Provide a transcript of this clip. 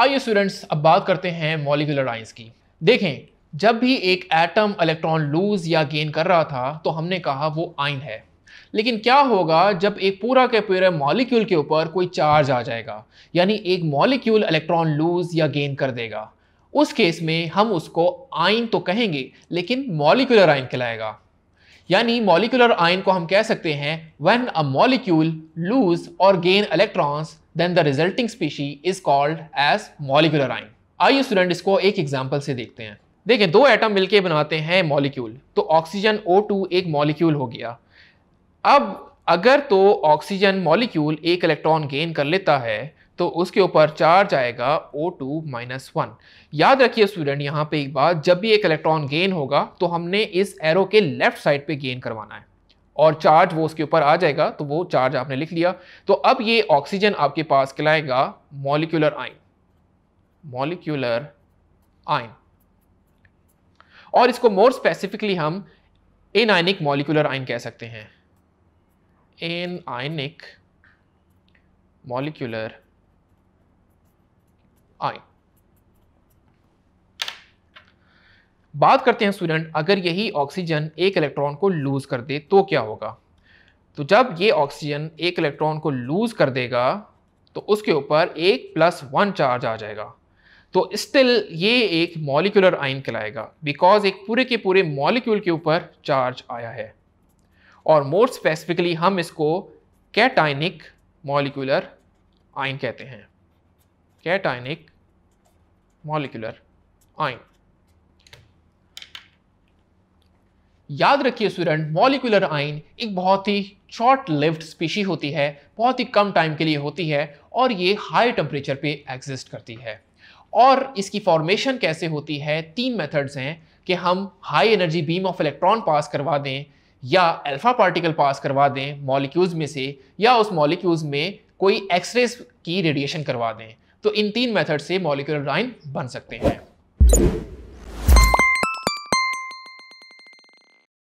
आइए स्टूडेंट्स अब बात करते हैं मॉलिकुलर आइंस की देखें जब भी एक एटम इलेक्ट्रॉन लूज या गेन कर रहा था तो हमने कहा वो आइन है लेकिन क्या होगा जब एक पूरा के पूरे मॉलिक्यूल के ऊपर कोई चार्ज आ जाएगा यानी एक मॉलिक्यूल इलेक्ट्रॉन लूज या गेन कर देगा उस केस में हम उसको आइन तो कहेंगे लेकिन मॉलिकुलर आइन कहलाएगा यानी मॉलिकुलर आइन को हम कह सकते हैं व्हेन अ मॉलिक्यूल लूज और gain electrons then the resulting species is called as molecular ion आइए स्टूडेंट इसको एक एग्जाम्पल से देखते हैं देखें दो एटम मिलके बनाते हैं मॉलिक्यूल तो ऑक्सीजन O2 एक मॉलिक्यूल हो गया अब अगर तो ऑक्सीजन मॉलिक्यूल एक इलेक्ट्रॉन गेन कर लेता है तो उसके ऊपर चार्ज आएगा O2 टू माइनस वन याद रखिए स्टूडेंट यहाँ पे एक बात जब भी एक इलेक्ट्रॉन गेन होगा तो हमने इस एरो के लेफ्ट साइड पे गेन करवाना है और चार्ज वो उसके ऊपर आ जाएगा तो वो चार्ज आपने लिख लिया तो अब ये ऑक्सीजन आपके पास कहलाएगा मॉलिक्यूलर आइन मॉलिक्यूलर आइन और इसको मोर स्पेसिफिकली हम इन आइनिक मॉलिकुलर आइन कह सकते हैं इन आइनिक मॉलिक्यूलर आइन बात करते हैं स्टूडेंट अगर यही ऑक्सीजन एक इलेक्ट्रॉन को लूज कर दे तो क्या होगा तो जब ये ऑक्सीजन एक इलेक्ट्रॉन को लूज कर देगा तो उसके ऊपर एक प्लस वन चार्ज आ जाएगा तो स्टिल ये एक मॉलिकुलर आइन कहलाएगा बिकॉज एक पूरे के पूरे मॉलिक्यूल के ऊपर चार्ज आया है और मोर स्पेसिफिकली हम इसको कैटाइनिक मॉलिकुलर आइन कहते हैं कैटाइनिक मॉलिकुलर आइन याद रखिए स्टूडेंट मॉलिकुलर आइन एक बहुत ही शॉर्ट लिफ्ट स्पीशी होती है बहुत ही कम टाइम के लिए होती है और ये हाई टेम्परेचर पे एग्जिस्ट करती है और इसकी फॉर्मेशन कैसे होती है तीन मेथड्स हैं कि हम high energy beam of electron पास करवा दें या अल्फा पार्टिकल पास करवा दें मॉलिक्यूल्स में से या उस मॉलिक्यूल्स में कोई एक्सरेज की रेडिएशन करवा दें तो इन तीन मेथड से मॉलिकुलर लाइन बन सकते हैं